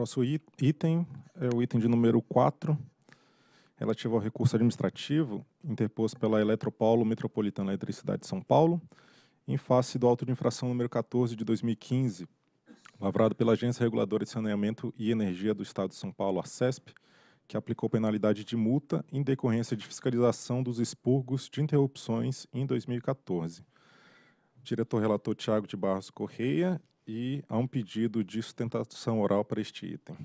Próximo item é o item de número 4, relativo ao recurso administrativo interposto pela Eletropaulo Metropolitana Eletricidade de São Paulo, em face do auto de infração número 14 de 2015, lavrado pela Agência Reguladora de Saneamento e Energia do Estado de São Paulo, a CESP, que aplicou penalidade de multa em decorrência de fiscalização dos expurgos de interrupções em 2014. Diretor-relator Tiago de Barros Correia e há um pedido de sustentação oral para este item.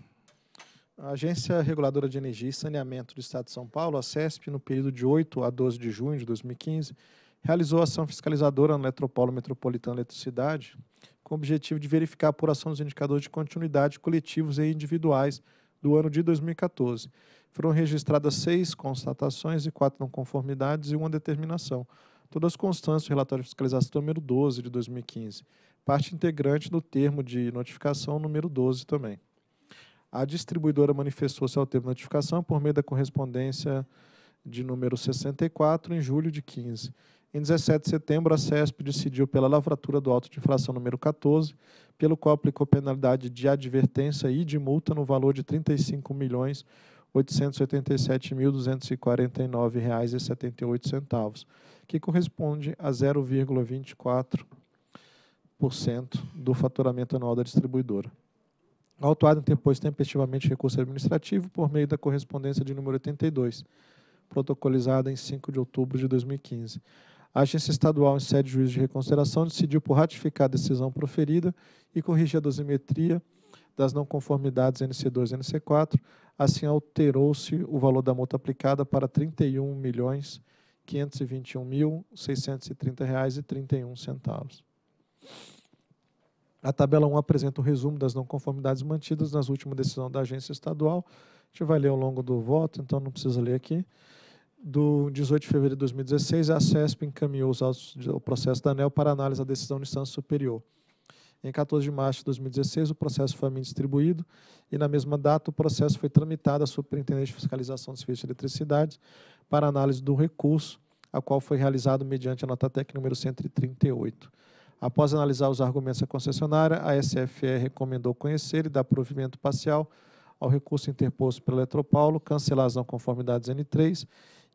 A Agência Reguladora de Energia e Saneamento do Estado de São Paulo, a CESP, no período de 8 a 12 de junho de 2015, realizou ação fiscalizadora no Eletropolo Metropolitano Eletricidade, com o objetivo de verificar a apuração dos indicadores de continuidade coletivos e individuais do ano de 2014. Foram registradas seis constatações e quatro não conformidades e uma determinação, todas constantes do relatório de fiscalização número 12 de 2015 parte integrante do termo de notificação número 12 também. A distribuidora manifestou seu termo de notificação por meio da correspondência de número 64, em julho de 15. Em 17 de setembro, a CESP decidiu pela lavratura do auto de infração número 14, pelo qual aplicou penalidade de advertência e de multa no valor de R$ 35.887.249,78, que corresponde a 0,24 5% do faturamento anual da distribuidora. Autuado interpôs tempestivamente recurso administrativo por meio da correspondência de número 82, protocolizada em 5 de outubro de 2015. A agência estadual, em sede de juízo de reconsideração, decidiu por ratificar a decisão proferida e corrigir a dosimetria das não conformidades NC2 e NC4. Assim, alterou-se o valor da multa aplicada para R$ 31.521.630,31. A tabela 1 apresenta um resumo das não conformidades mantidas nas últimas decisões da agência estadual. A gente vai ler ao longo do voto, então não precisa ler aqui. Do 18 de fevereiro de 2016, a CESP encaminhou os autos do processo da ANEL para análise da decisão de instância superior. Em 14 de março de 2016, o processo foi a mim distribuído e, na mesma data, o processo foi tramitado à Superintendente de Fiscalização dos Serviços de Eletricidade para análise do recurso, a qual foi realizado mediante a nota técnica número 138. Após analisar os argumentos da concessionária, a SFE recomendou conhecer e dar provimento parcial ao recurso interposto pela Eletropaulo, cancelar as não conformidades N3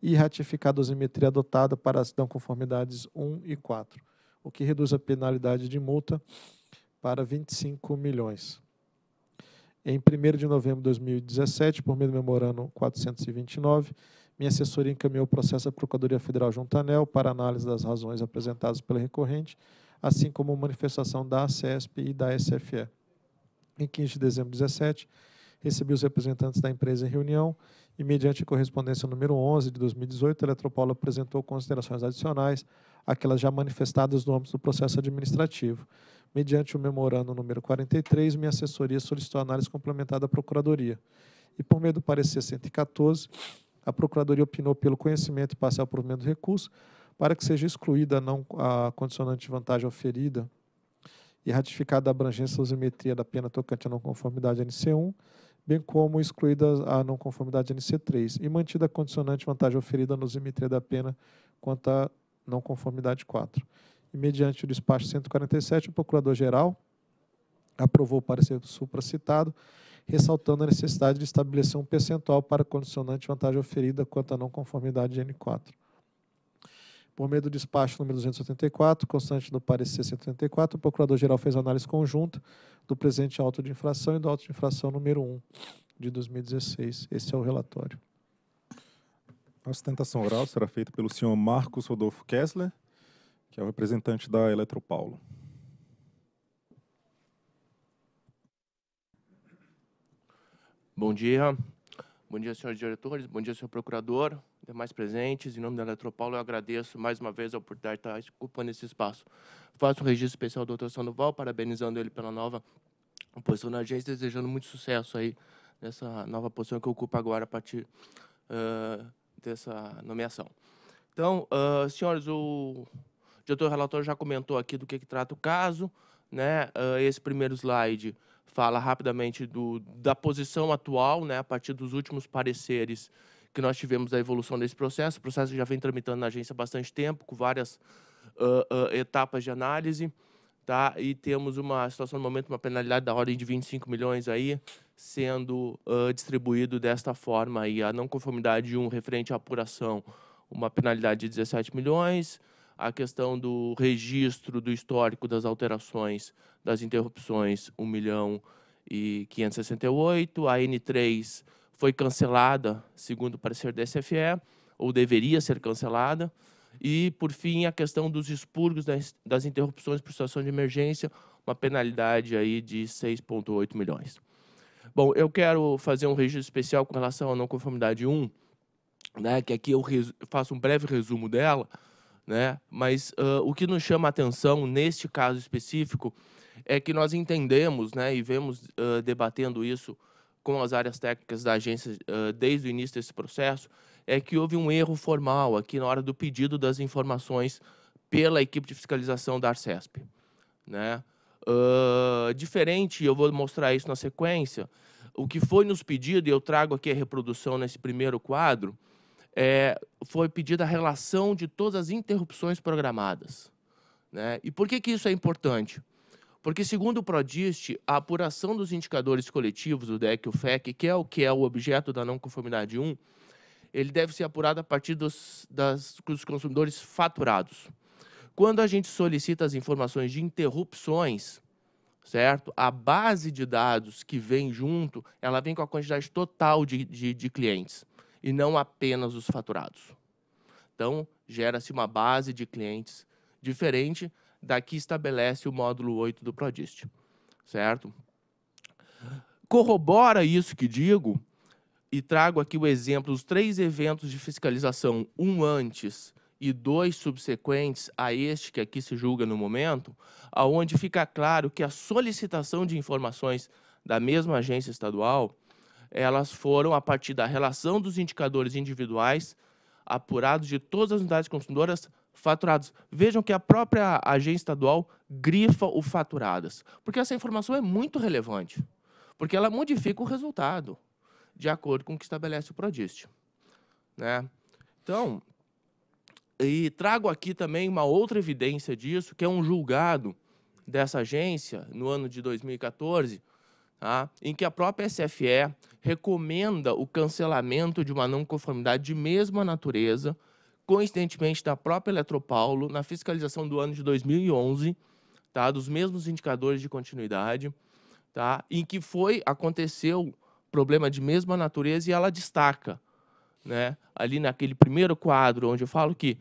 e ratificar a dosimetria adotada para as não conformidades 1 e 4, o que reduz a penalidade de multa para 25 milhões. Em 1 de novembro de 2017, por meio do memorando 429, minha assessoria encaminhou o processo à Procuradoria Federal Juntanel para análise das razões apresentadas pela recorrente, assim como manifestação da CESP e da SFE. Em 15 de dezembro de 2017, recebi os representantes da empresa em reunião e, mediante correspondência número 11 de 2018, a Eletropolo apresentou considerações adicionais àquelas já manifestadas no âmbito do processo administrativo. Mediante o memorando número 43, minha assessoria solicitou análise complementar da Procuradoria. E, por meio do parecer 114, a Procuradoria opinou pelo conhecimento e parcial provimento do recurso, para que seja excluída a, não, a condicionante de vantagem oferida e ratificada a abrangência da isometria da pena tocante à não conformidade NC1, bem como excluída a não conformidade NC3, e mantida a condicionante vantagem oferida na isometria da pena quanto à não conformidade 4. E, mediante o despacho 147, o Procurador-Geral aprovou o parecer supracitado, ressaltando a necessidade de estabelecer um percentual para a condicionante vantagem oferida quanto à não conformidade N4. Por meio do despacho número 274, constante do parecer 134, o Procurador-Geral fez análise conjunta do presente auto de infração e do auto de infração número 1 de 2016. Esse é o relatório. A sustentação oral será feita pelo senhor Marcos Rodolfo Kessler, que é o representante da Eletropaulo. Bom dia. Bom dia, senhores diretores, bom dia, senhor procurador, demais presentes. Em nome da Eletropaulo, eu agradeço mais uma vez a oportunidade de estar ocupando esse espaço. Faço o registro especial do doutor Sandoval, parabenizando ele pela nova posição na agência, desejando muito sucesso aí nessa nova posição que ocupa agora a partir uh, dessa nomeação. Então, uh, senhores, o diretor relator já comentou aqui do que, que trata o caso. Né? Uh, esse primeiro slide fala rapidamente do, da posição atual, né, a partir dos últimos pareceres que nós tivemos da evolução desse processo. O processo já vem tramitando na agência há bastante tempo, com várias uh, uh, etapas de análise. Tá? E temos uma situação no momento, uma penalidade da ordem de 25 milhões aí, sendo uh, distribuído desta forma aí, a não conformidade de um referente à apuração, uma penalidade de 17 milhões, a questão do registro do histórico das alterações das interrupções 1 milhão e 568, a N3 foi cancelada, segundo o parecer da SFE, ou deveria ser cancelada, e, por fim, a questão dos expurgos das, das interrupções por situação de emergência, uma penalidade aí de 6,8 milhões. Bom, eu quero fazer um registro especial com relação à não conformidade 1, né, que aqui eu faço um breve resumo dela, né? Mas uh, o que nos chama a atenção neste caso específico é que nós entendemos né, e vemos uh, debatendo isso com as áreas técnicas da agência uh, desde o início desse processo, é que houve um erro formal aqui na hora do pedido das informações pela equipe de fiscalização da Arcesp. Né? Uh, diferente, eu vou mostrar isso na sequência, o que foi nos pedido, e eu trago aqui a reprodução nesse primeiro quadro, é, foi pedida a relação de todas as interrupções programadas. Né? E por que, que isso é importante? Porque, segundo o Prodist, a apuração dos indicadores coletivos, o DEC e o FEC, que é o que é o objeto da não conformidade 1, ele deve ser apurado a partir dos, das, dos consumidores faturados. Quando a gente solicita as informações de interrupções, certo? A base de dados que vem junto, ela vem com a quantidade total de, de, de clientes e não apenas os faturados. Então, gera-se uma base de clientes diferente da que estabelece o módulo 8 do Prodist, certo? Corrobora isso que digo e trago aqui o exemplo dos três eventos de fiscalização, um antes e dois subsequentes a este que aqui se julga no momento, aonde fica claro que a solicitação de informações da mesma agência estadual elas foram, a partir da relação dos indicadores individuais, apurados de todas as unidades consumidoras faturadas. Vejam que a própria agência estadual grifa o faturadas, porque essa informação é muito relevante, porque ela modifica o resultado de acordo com o que estabelece o Prodist. Né? Então, e trago aqui também uma outra evidência disso, que é um julgado dessa agência, no ano de 2014, tá? em que a própria SFE recomenda o cancelamento de uma não conformidade de mesma natureza, coincidentemente da própria Eletropaulo, na fiscalização do ano de 2011, tá? dos mesmos indicadores de continuidade, tá? em que foi, aconteceu problema de mesma natureza e ela destaca, né? ali naquele primeiro quadro, onde eu falo que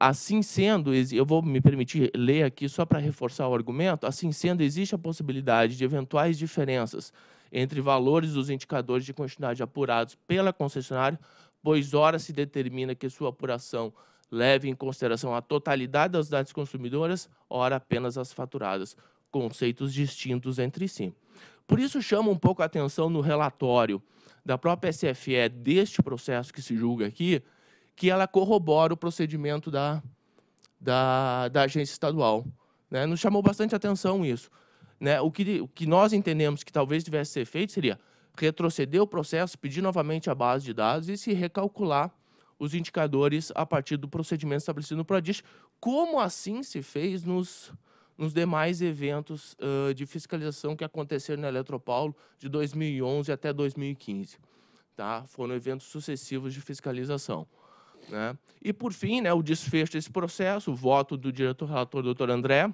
assim sendo, eu vou me permitir ler aqui só para reforçar o argumento. Assim sendo, existe a possibilidade de eventuais diferenças entre valores dos indicadores de quantidade apurados pela concessionária, pois ora se determina que sua apuração leve em consideração a totalidade das datas consumidoras, ora apenas as faturadas, conceitos distintos entre si. Por isso chama um pouco a atenção no relatório da própria SFE deste processo que se julga aqui, que ela corrobora o procedimento da, da, da agência estadual. Né? Nos chamou bastante atenção isso. Né? O, que, o que nós entendemos que talvez tivesse ser feito seria retroceder o processo, pedir novamente a base de dados e se recalcular os indicadores a partir do procedimento estabelecido no PRODIS, como assim se fez nos, nos demais eventos uh, de fiscalização que aconteceram na Eletropaulo de 2011 até 2015. Tá? Foram eventos sucessivos de fiscalização. Né? E, por fim, né, o desfecho desse processo, o voto do diretor relator, doutor André,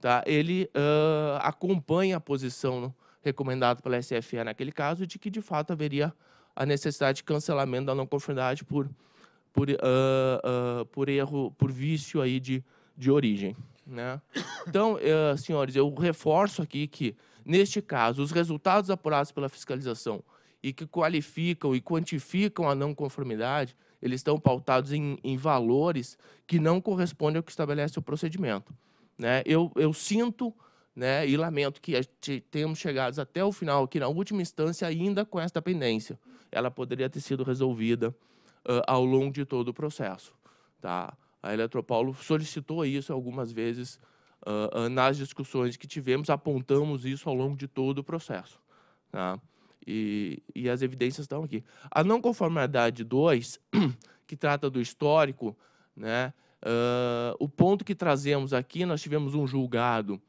tá? ele uh, acompanha a posição recomendada pela SFE naquele caso, de que, de fato, haveria a necessidade de cancelamento da não conformidade por, por, uh, uh, por erro, por vício aí de, de origem. Né? Então, eh, senhores, eu reforço aqui que, neste caso, os resultados apurados pela fiscalização e que qualificam e quantificam a não conformidade eles estão pautados em, em valores que não correspondem ao que estabelece o procedimento. Né? Eu, eu sinto né, e lamento que tenhamos chegado até o final aqui, na última instância, ainda com esta pendência. Ela poderia ter sido resolvida uh, ao longo de todo o processo. Tá? A Eletropaulo solicitou isso algumas vezes uh, uh, nas discussões que tivemos, apontamos isso ao longo de todo o processo. Tá? e, e as evidências estão aqui. A não conformidade 2, que trata do histórico, né? Uh, o ponto que trazemos aqui, nós tivemos um julgado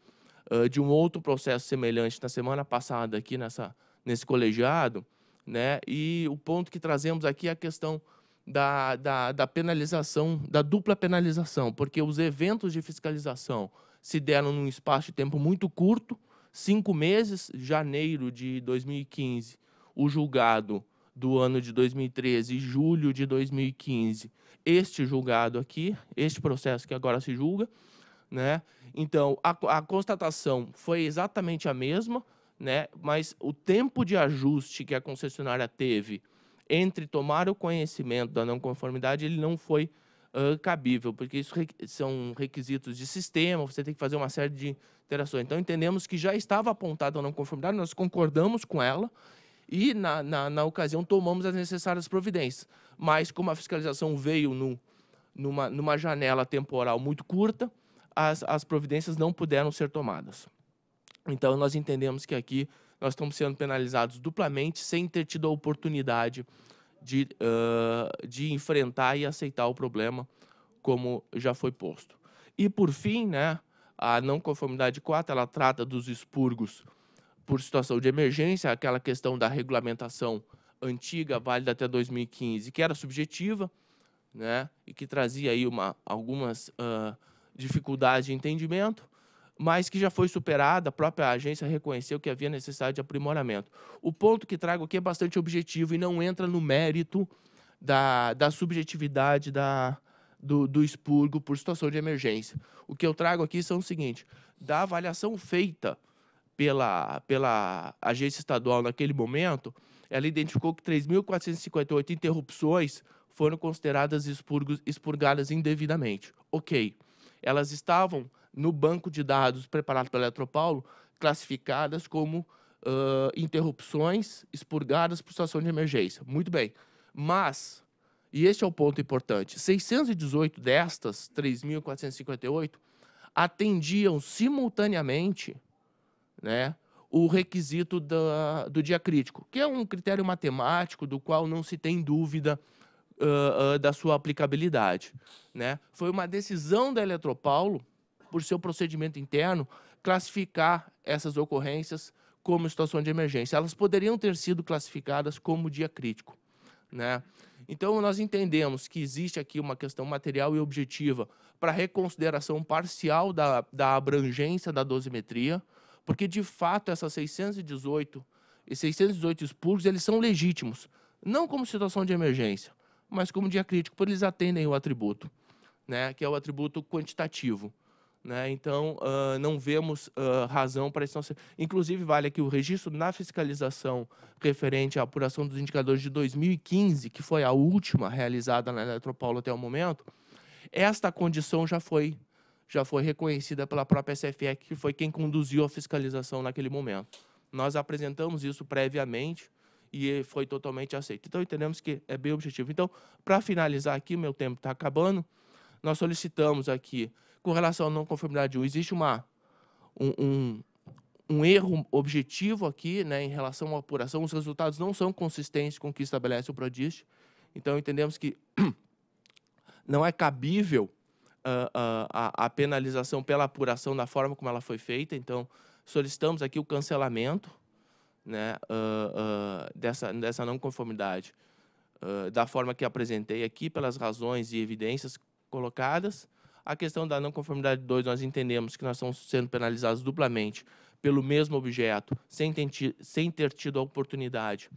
uh, de um outro processo semelhante na semana passada aqui nessa, nesse colegiado, né? E o ponto que trazemos aqui é a questão da, da, da penalização, da dupla penalização, porque os eventos de fiscalização se deram num espaço de tempo muito curto, cinco meses, janeiro de 2015, o julgado do ano de 2013 julho de 2015, este julgado aqui, este processo que agora se julga, né? Então, a, a constatação foi exatamente a mesma, né? Mas o tempo de ajuste que a concessionária teve entre tomar o conhecimento da não conformidade, ele não foi uh, cabível, porque isso re são requisitos de sistema, você tem que fazer uma série de alterações. Então, entendemos que já estava apontada a não conformidade, nós concordamos com ela e, na, na, na, ocasião, tomamos as necessárias providências. Mas, como a fiscalização veio no, numa, numa janela temporal muito curta, as, as providências não puderam ser tomadas. Então, nós entendemos que aqui nós estamos sendo penalizados duplamente, sem ter tido a oportunidade de, uh, de enfrentar e aceitar o problema, como já foi posto. E, por fim, né, a não conformidade 4 ela trata dos expurgos por situação de emergência, aquela questão da regulamentação antiga, válida até 2015, que era subjetiva, né, e que trazia aí uma, algumas uh, dificuldades de entendimento, mas que já foi superada, a própria agência reconheceu que havia necessidade de aprimoramento. O ponto que trago aqui é bastante objetivo e não entra no mérito da, da subjetividade da, do, do expurgo por situação de emergência. O que eu trago aqui são o seguinte: da avaliação feita pela, pela agência estadual naquele momento, ela identificou que 3.458 interrupções foram consideradas expurgos, expurgadas indevidamente. Ok, elas estavam no banco de dados preparado pela Eletropaulo classificadas como uh, interrupções expurgadas por situação de emergência. Muito bem, mas e este é o ponto importante, 618 destas, 3.458, atendiam simultaneamente né, o requisito da, do dia crítico, que é um critério matemático do qual não se tem dúvida uh, uh, da sua aplicabilidade. Né? Foi uma decisão da Eletropaulo, por seu procedimento interno, classificar essas ocorrências como situação de emergência. Elas poderiam ter sido classificadas como dia crítico. Né? Então, nós entendemos que existe aqui uma questão material e objetiva para reconsideração parcial da, da abrangência da dosimetria, porque, de fato, essas 618 e 618 expulsos, eles são legítimos, não como situação de emergência, mas como dia crítico, porque eles atendem o atributo, né, que é o atributo quantitativo. Né? Então, uh, não vemos uh, razão para isso. Inclusive, vale aqui o registro na fiscalização referente à apuração dos indicadores de 2015, que foi a última realizada na Eletropaulo até o momento, esta condição já foi, já foi reconhecida pela própria SFE, que foi quem conduziu a fiscalização naquele momento. Nós apresentamos isso previamente e foi totalmente aceito. Então, entendemos que é bem objetivo. Então, para finalizar aqui, meu tempo está acabando, nós solicitamos aqui com relação à não conformidade 1, existe uma, um, um, um, erro objetivo aqui né, em relação à apuração. Os resultados não são consistentes com o que estabelece o PRODIST. Então, entendemos que não é cabível uh, uh, a, a penalização pela apuração da forma como ela foi feita. Então, solicitamos aqui o cancelamento né, uh, dessa, dessa não conformidade da forma que apresentei aqui, pelas razões e evidências colocadas, a questão da não conformidade 2, nós entendemos que nós estamos sendo penalizados duplamente pelo mesmo objeto, sem ter, sem ter tido a oportunidade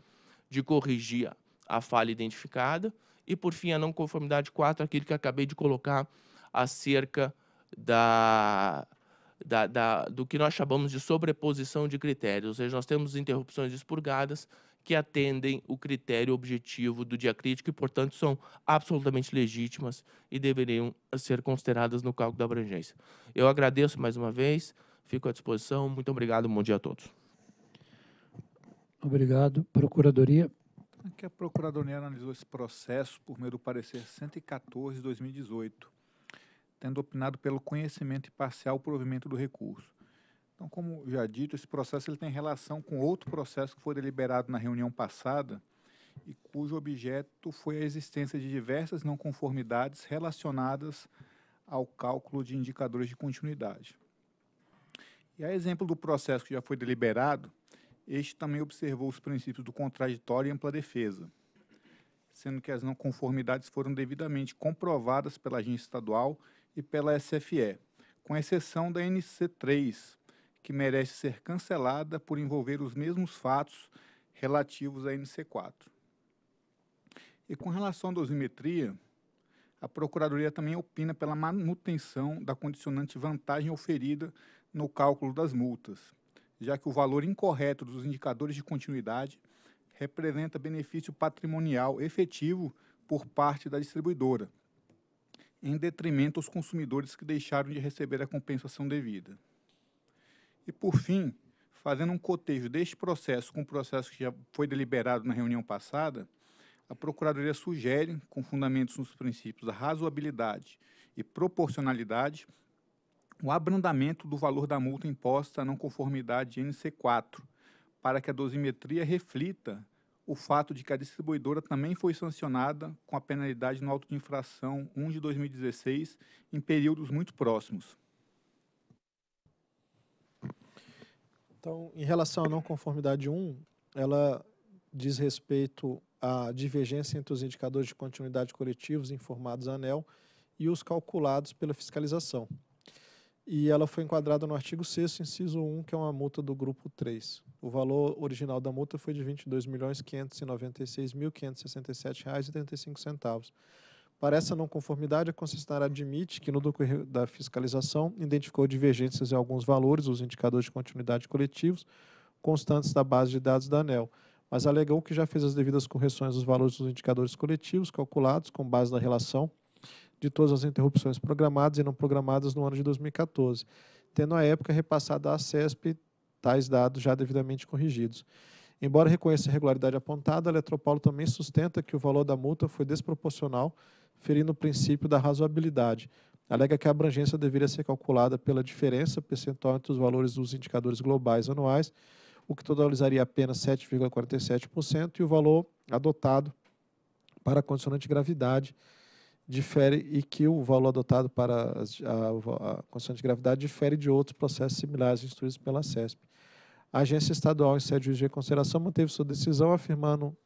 de corrigir a falha identificada. E, por fim, a não conformidade 4, aquilo que acabei de colocar acerca da, da, da, do que nós chamamos de sobreposição de critérios, ou seja, nós temos interrupções expurgadas que atendem o critério objetivo do diacrítico e, portanto, são absolutamente legítimas e deveriam ser consideradas no cálculo da abrangência. Eu agradeço mais uma vez, fico à disposição. Muito obrigado, bom dia a todos. Obrigado. Procuradoria. Aqui a Procuradoria analisou esse processo por meio do parecer 114 de 2018, tendo opinado pelo conhecimento e parcial provimento do recurso então, como já dito, esse processo ele tem relação com outro processo que foi deliberado na reunião passada e cujo objeto foi a existência de diversas não conformidades relacionadas ao cálculo de indicadores de continuidade. E a exemplo do processo que já foi deliberado, este também observou os princípios do contraditório e ampla defesa, sendo que as não conformidades foram devidamente comprovadas pela agência estadual e pela SFE, com exceção da NC3, que merece ser cancelada por envolver os mesmos fatos relativos à NC4. E com relação à dosimetria, a Procuradoria também opina pela manutenção da condicionante vantagem oferida no cálculo das multas, já que o valor incorreto dos indicadores de continuidade representa benefício patrimonial efetivo por parte da distribuidora, em detrimento aos consumidores que deixaram de receber a compensação devida. E, por fim, fazendo um cotejo deste processo com o processo que já foi deliberado na reunião passada, a Procuradoria sugere, com fundamentos nos princípios da razoabilidade e proporcionalidade, o abrandamento do valor da multa imposta à não conformidade NC4, para que a dosimetria reflita o fato de que a distribuidora também foi sancionada com a penalidade no auto de infração 1 de 2016 em períodos muito próximos. Então, em relação à não conformidade 1, ela diz respeito à divergência entre os indicadores de continuidade coletivos informados ANEL e os calculados pela fiscalização. E ela foi enquadrada no artigo 6 inciso 1, que é uma multa do grupo 3. O valor original da multa foi de R$ 22.596.567,35 para essa não conformidade, a concessionária admite que, no decorrer da fiscalização, identificou divergências em alguns valores, os indicadores de continuidade coletivos, constantes da base de dados da ANEL, mas alegou que já fez as devidas correções dos valores dos indicadores coletivos calculados com base na relação de todas as interrupções programadas e não programadas no ano de 2014, tendo à época repassado à CESP tais dados já devidamente corrigidos. Embora reconheça a irregularidade apontada, a Eletropaulo também sustenta que o valor da multa foi desproporcional ferindo o princípio da razoabilidade. Alega que a abrangência deveria ser calculada pela diferença percentual entre os valores dos indicadores globais anuais, o que totalizaria apenas 7,47%, e o valor adotado para a condicionante gravidade difere e que o valor adotado para a, a condicionante gravidade difere de outros processos similares instruídos pela CESP. A agência estadual em sede de consideração manteve sua decisão, afirmando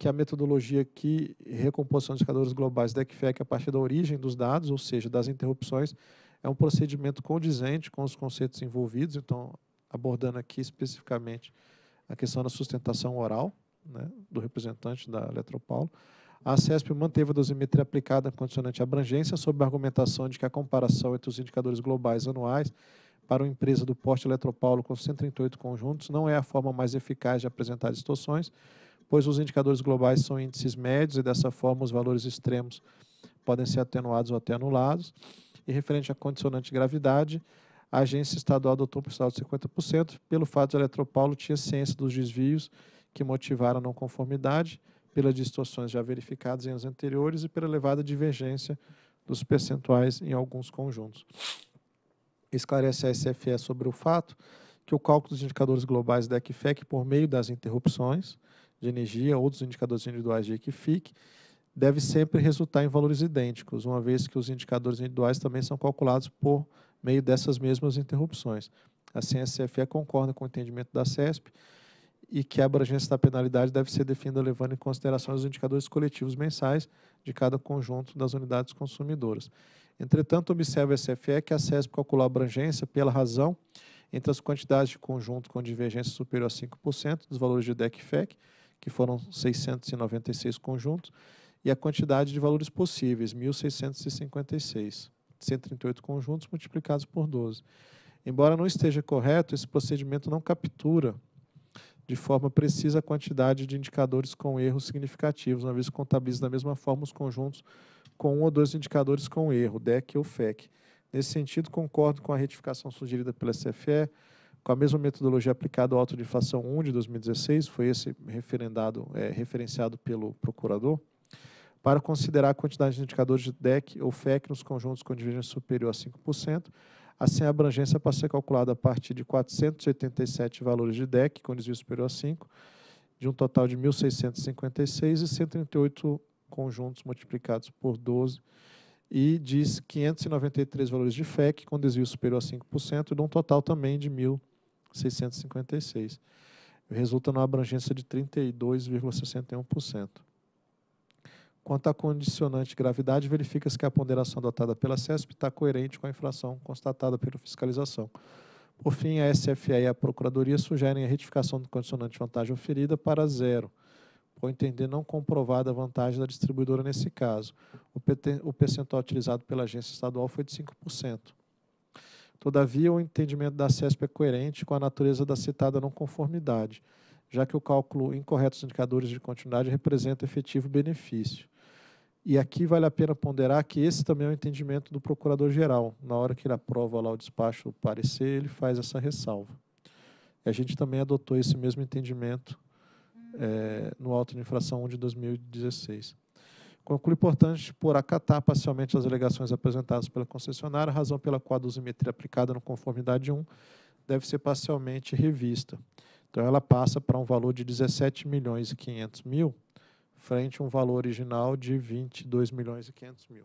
que a metodologia que recomposição de indicadores globais da ECFEC a partir da origem dos dados, ou seja, das interrupções, é um procedimento condizente com os conceitos envolvidos, então abordando aqui especificamente a questão da sustentação oral né, do representante da Eletropaulo. A CESP manteve a dosimetria aplicada condicionante à abrangência sob a argumentação de que a comparação entre os indicadores globais anuais para uma empresa do porte Eletropaulo com 138 conjuntos não é a forma mais eficaz de apresentar distorções, pois os indicadores globais são índices médios e, dessa forma, os valores extremos podem ser atenuados ou até anulados. E referente à condicionante de gravidade, a agência estadual adotou um percentual de 50%, pelo fato de a Eletropaulo tinha ciência dos desvios que motivaram a não conformidade, pelas distorções já verificadas em anos anteriores e pela elevada divergência dos percentuais em alguns conjuntos. Esclarece a SFE sobre o fato que o cálculo dos indicadores globais DEC-FEC, por meio das interrupções, de energia, outros indicadores individuais de EQFIC, deve sempre resultar em valores idênticos, uma vez que os indicadores individuais também são calculados por meio dessas mesmas interrupções. Assim, a CFE concorda com o entendimento da CESP e que a abrangência da penalidade deve ser definida levando em consideração os indicadores coletivos mensais de cada conjunto das unidades consumidoras. Entretanto, observa a CFE que a CESP calculou a abrangência pela razão entre as quantidades de conjunto com divergência superior a 5% dos valores de DEC e FEC, que foram 696 conjuntos, e a quantidade de valores possíveis, 1.656, 138 conjuntos multiplicados por 12. Embora não esteja correto, esse procedimento não captura de forma precisa a quantidade de indicadores com erros significativos, uma vez que contabiliza da mesma forma os conjuntos com um ou dois indicadores com erro, DEC ou FEC. Nesse sentido, concordo com a retificação sugerida pela CFE, com a mesma metodologia aplicada ao auto de inflação 1 de 2016, foi esse referendado, é, referenciado pelo procurador, para considerar a quantidade de indicadores de DEC ou FEC nos conjuntos com divergência superior a 5%, assim a abrangência para ser calculada a partir de 487 valores de DEC com desvio superior a 5, de um total de 1.656 e 138 conjuntos multiplicados por 12, e diz 593 valores de FEC com desvio superior a 5%, de um total também de 1.000 656, resulta numa abrangência de 32,61%. Quanto à condicionante gravidade, verifica-se que a ponderação adotada pela CESP está coerente com a inflação constatada pela fiscalização. Por fim, a SFE e a Procuradoria sugerem a retificação do condicionante vantagem oferida para zero, por entender não comprovada a vantagem da distribuidora nesse caso. O, percentual utilizado pela agência estadual foi de 5%. Todavia, o entendimento da CESP é coerente com a natureza da citada não conformidade, já que o cálculo incorreto dos indicadores de continuidade representa efetivo benefício. E aqui vale a pena ponderar que esse também é o entendimento do procurador-geral. Na hora que ele aprova lá o despacho do parecer, ele faz essa ressalva. E a gente também adotou esse mesmo entendimento é, no auto de infração 1 de 2016. Conclui, importante por acatar parcialmente as alegações apresentadas pela concessionária, razão pela qual a dosimetria aplicada no conformidade 1 deve ser parcialmente revista. Então, ela passa para um valor de 17 milhões e 500 mil, frente a um valor original de 22 milhões e 500 mil.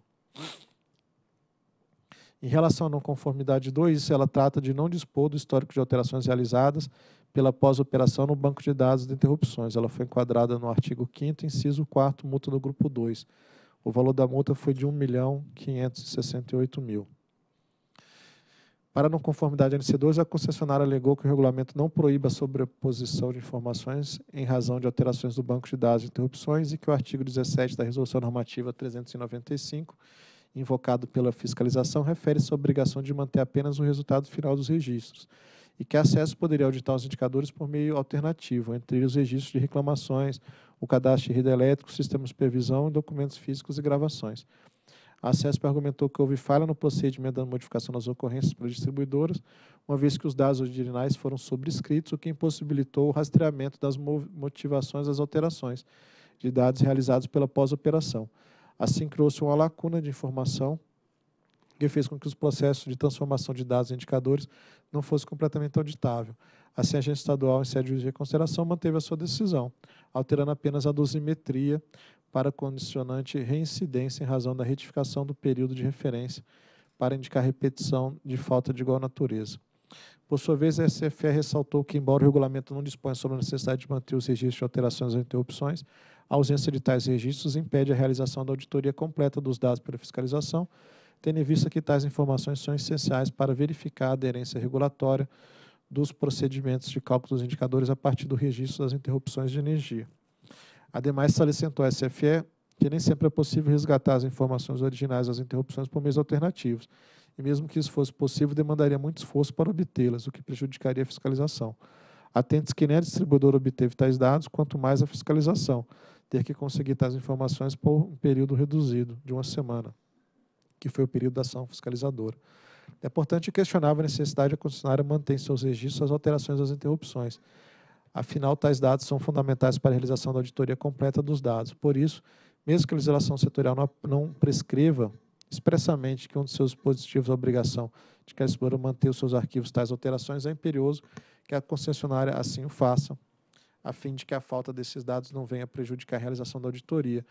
Em relação à não conformidade 2, ela trata de não dispor do histórico de alterações realizadas pela pós-operação no banco de dados de interrupções. Ela foi enquadrada no artigo 5º, inciso 4 multa do grupo 2. O valor da multa foi de R$ 1.568.000. Para não conformidade NC2, a concessionária alegou que o regulamento não proíba a sobreposição de informações em razão de alterações do banco de dados de interrupções e que o artigo 17 da Resolução Normativa 395 invocado pela fiscalização refere-se à obrigação de manter apenas o resultado final dos registros e que a poderia auditar os indicadores por meio alternativo, entre os registros de reclamações, o cadastro de rede elétrica, sistema de supervisão, documentos físicos e gravações. A CESP argumentou que houve falha no procedimento da modificação das ocorrências pelas distribuidoras, uma vez que os dados originais foram sobrescritos, o que impossibilitou o rastreamento das motivações das alterações de dados realizados pela pós-operação. Assim, criou-se uma lacuna de informação que fez com que os processos de transformação de dados em indicadores não fossem completamente auditável. Assim, a agência estadual, em sede de reconsideração, manteve a sua decisão, alterando apenas a dosimetria para condicionante reincidência em razão da retificação do período de referência para indicar repetição de falta de igual natureza. Por sua vez, a SFE ressaltou que, embora o regulamento não disponha sobre a necessidade de manter os registros de alterações ou interrupções, a ausência de tais registros impede a realização da auditoria completa dos dados pela fiscalização, tendo em vista que tais informações são essenciais para verificar a aderência regulatória dos procedimentos de cálculo dos indicadores a partir do registro das interrupções de energia. Ademais, salientou a SFE que nem sempre é possível resgatar as informações originais das interrupções por meios alternativos, e mesmo que isso fosse possível, demandaria muito esforço para obtê-las, o que prejudicaria a fiscalização. Atentes que nem a distribuidora obteve tais dados, quanto mais a fiscalização, ter que conseguir tais informações por um período reduzido, de uma semana que foi o período da ação fiscalizadora. É, importante questionar a necessidade da concessionária manter em seus registros as alterações das interrupções. Afinal, tais dados são fundamentais para a realização da auditoria completa dos dados. Por isso, mesmo que a legislação setorial não, prescreva expressamente que um de seus dispositivos a obrigação de que a exploradora manter os seus arquivos tais alterações, é imperioso que a concessionária assim o faça, a fim de que a falta desses dados não venha prejudicar a realização da auditoria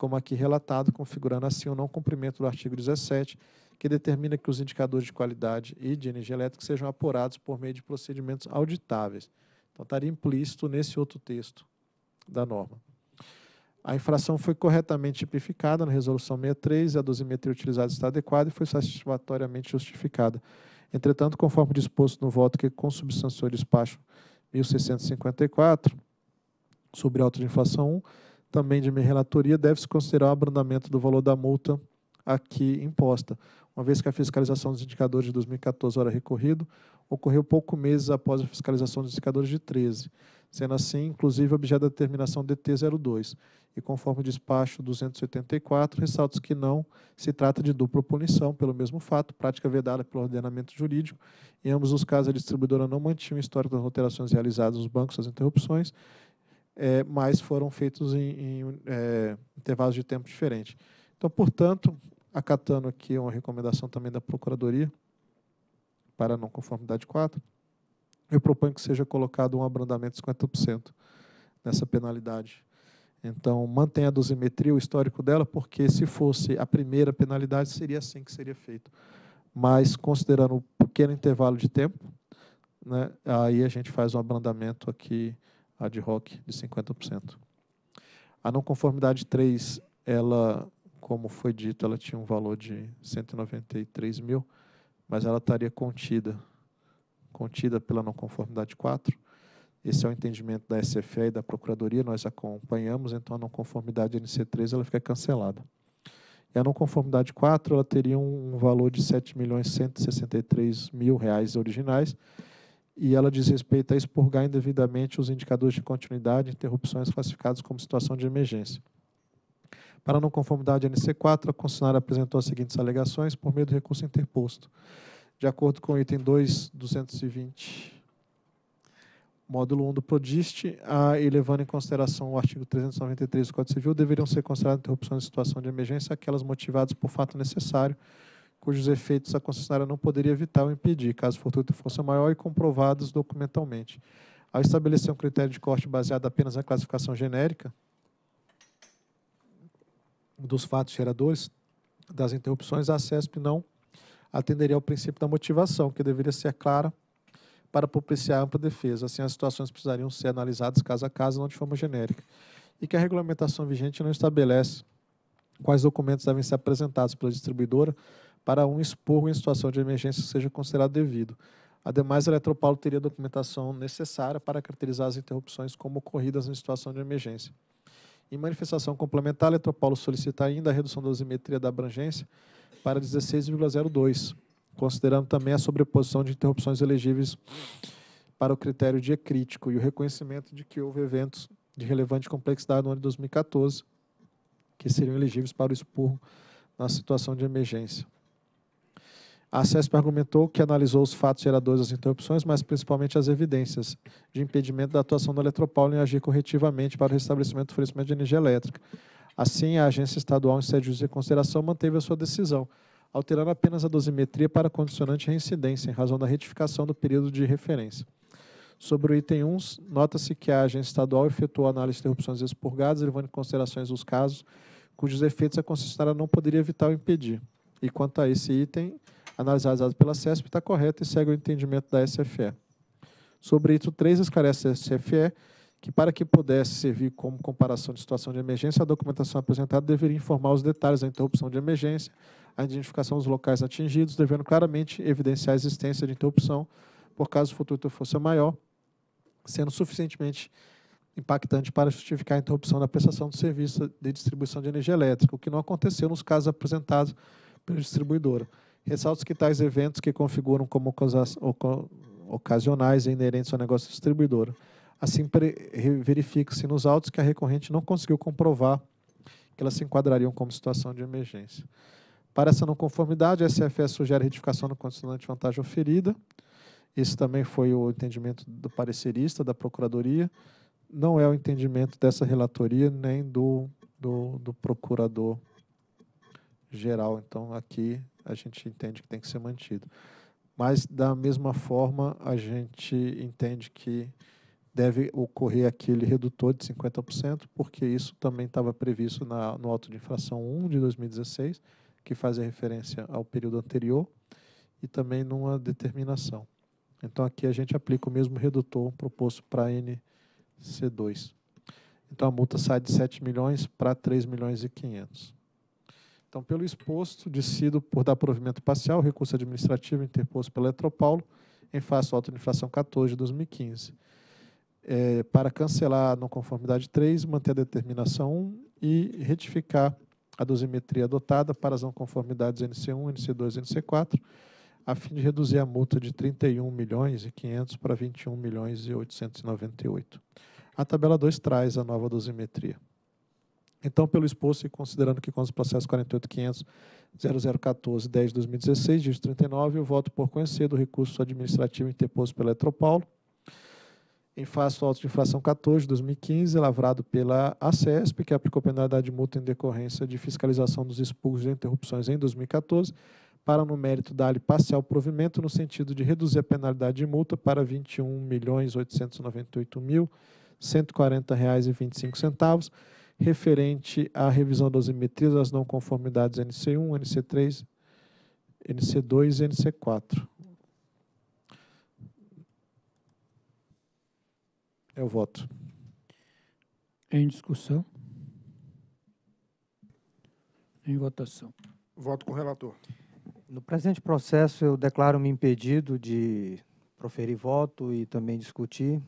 como aqui relatado, configurando assim o não cumprimento do artigo 17, que determina que os indicadores de qualidade e de energia elétrica sejam apurados por meio de procedimentos auditáveis. Então, estaria implícito nesse outro texto da norma. A infração foi corretamente tipificada na Resolução 63, a dosimetria utilizada está adequada e foi satisfatoriamente justificada. Entretanto, conforme disposto no voto que consubstanciou o despacho 1654, sobre auto de inflação 1, também de minha relatoria, deve-se considerar o abrandamento do valor da multa aqui imposta, uma vez que a fiscalização dos indicadores de 2014, hora recorrido, ocorreu pouco meses após a fiscalização dos indicadores de 13, sendo assim, inclusive, objeto da determinação DT02. E conforme o despacho 284, ressalto que não se trata de dupla punição pelo mesmo fato, prática vedada pelo ordenamento jurídico. Em ambos os casos, a distribuidora não mantinha o histórico das alterações realizadas nos bancos, as interrupções, é, mas foram feitos em, em é, intervalos de tempo diferentes. Então, portanto, acatando aqui uma recomendação também da Procuradoria para não conformidade 4, eu proponho que seja colocado um abrandamento de 50% nessa penalidade. Então, mantenha a dosimetria, o histórico dela, porque se fosse a primeira penalidade, seria assim que seria feito. Mas, considerando o pequeno intervalo de tempo, né, aí a gente faz um abrandamento aqui ad hoc de 50%. A não conformidade 3, ela, como foi dito, ela tinha um valor de 193 mil, mas ela estaria contida, contida pela não conformidade 4. Esse é o entendimento da SFE e da Procuradoria, nós acompanhamos, então a não conformidade NC3 ela fica cancelada. E a não conformidade 4 ela teria um valor de R$ 7.163.000 originais, e ela diz respeito a expurgar indevidamente os indicadores de continuidade e interrupções classificados como situação de emergência. Para não conformidade NC4, a concessionária apresentou as seguintes alegações por meio do recurso interposto. De acordo com o item 2.220, módulo 1 do PRODIST, a, e levando em consideração o artigo 393 do Código Civil, deveriam ser consideradas interrupções de situação de emergência aquelas motivadas por fato necessário, cujos efeitos a concessionária não poderia evitar ou impedir, caso fortuito fosse maior e comprovados documentalmente. Ao estabelecer um critério de corte baseado apenas na classificação genérica dos fatos geradores das interrupções, a CESP não atenderia ao princípio da motivação, que deveria ser clara para propiciar ampla defesa. Assim, as situações precisariam ser analisadas caso a caso, não de forma genérica. E que a regulamentação vigente não estabelece quais documentos devem ser apresentados pela distribuidora para um expurgo em situação de emergência seja considerado devido. Ademais, a Eletropaulo teria a documentação necessária para caracterizar as interrupções como ocorridas em situação de emergência. Em manifestação complementar, a Eletropaulo solicita ainda a redução da osimetria da abrangência para 16,02, considerando também a sobreposição de interrupções elegíveis para o critério de crítico e o reconhecimento de que houve eventos de relevante complexidade no ano de 2014 que seriam elegíveis para o expurgo na situação de emergência. A CESP argumentou que analisou os fatos geradores das interrupções, mas principalmente as evidências de impedimento da atuação da Eletropaulo em agir corretivamente para o restabelecimento do fornecimento de energia elétrica. Assim, a Agência Estadual em sede de consideração manteve a sua decisão, alterando apenas a dosimetria para condicionante reincidência, em razão da retificação do período de referência. Sobre o item 1, nota-se que a agência estadual efetuou análise de interrupções expurgadas, levando em considerações os casos cujos efeitos a concessionária não poderia evitar ou impedir. E quanto a esse item, analisadas pela CESP está correta e segue o entendimento da SFE. Sobre isso, três esclarece a SFE que, para que pudesse servir como comparação de situação de emergência, a documentação apresentada deveria informar os detalhes da interrupção de emergência, a identificação dos locais atingidos, devendo claramente evidenciar a existência de interrupção por caso futuro fosse força maior, sendo suficientemente impactante para justificar a interrupção da prestação do serviço de distribuição de energia elétrica, o que não aconteceu nos casos apresentados pela distribuidora. Ressalto que tais eventos que configuram como ocasionais e inerentes ao negócio distribuidor. Assim, verifica-se nos autos que a recorrente não conseguiu comprovar que elas se enquadrariam como situação de emergência. Para essa não conformidade, a SFS sugere a retificação no condicionante vantagem oferida. Esse também foi o entendimento do parecerista, da Procuradoria. Não é o entendimento dessa relatoria, nem do, do, do Procurador-Geral. Então, aqui a gente entende que tem que ser mantido. Mas, da mesma forma, a gente entende que deve ocorrer aquele redutor de 50%, porque isso também estava previsto na, no auto de infração 1 de 2016, que faz referência ao período anterior, e também numa determinação. Então, aqui a gente aplica o mesmo redutor proposto para NC2. Então, a multa sai de 7 milhões para 3 milhões e 500. Então, pelo exposto, decido por dar provimento parcial, recurso administrativo interposto pela Eletropaulo, em face à auto-infração 14 de 2015. É, para cancelar a não conformidade 3, manter a determinação 1 e retificar a dosimetria adotada para as não conformidades NC1, NC2 e NC4, a fim de reduzir a multa de 31 milhões e 500 para 21 milhões e 898. A tabela 2 traz a nova dosimetria. Então, pelo exposto e considerando que consta o processo 48.500.0014.10.2016, dígito 39, eu voto por conhecer do recurso administrativo interposto pela Eletropaulo, em face do auto de infração 14 de 2015, lavrado pela ACESP, que aplicou penalidade de multa em decorrência de fiscalização dos expulsos e interrupções em 2014, para, no mérito, dar-lhe parcial provimento no sentido de reduzir a penalidade de multa para R$ 21.898.140,25, referente à revisão das dosimetrias, as não conformidades NC1, NC3, NC2 e NC4. Eu é voto. Em discussão? Em votação. Voto com o relator. No presente processo, eu declaro-me impedido de proferir voto e também discutir,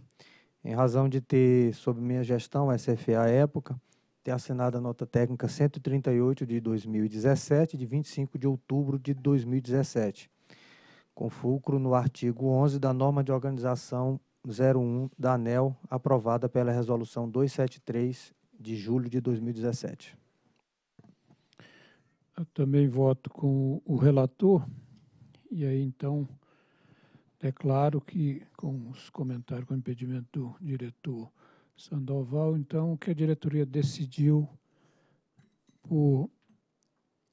em razão de ter, sob minha gestão, a SFA à época, tem assinado a nota técnica 138 de 2017, de 25 de outubro de 2017, com fulcro no artigo 11 da norma de organização 01 da ANEL, aprovada pela resolução 273 de julho de 2017. Eu também voto com o relator e aí então declaro que com os comentários com impedimento do diretor Sandoval. Então, o que a diretoria decidiu por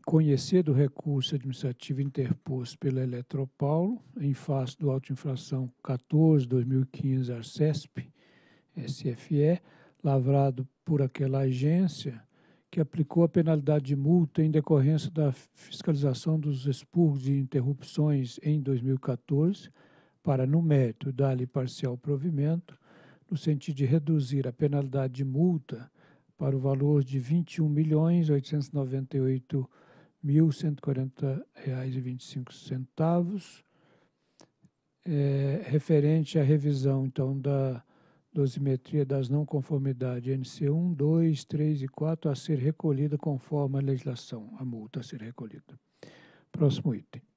conhecer do recurso administrativo interposto pela Eletropaulo em face do auto infração 14-2015 ARCESP, SFE, lavrado por aquela agência que aplicou a penalidade de multa em decorrência da fiscalização dos expurgos e interrupções em 2014 para, no mérito, dar-lhe parcial provimento, no sentido de reduzir a penalidade de multa para o valor de R$ 21.898.140,25, é, referente à revisão, então, da dosimetria das não conformidades NC1, 2, 3 e 4 a ser recolhida conforme a legislação, a multa a ser recolhida. Próximo item.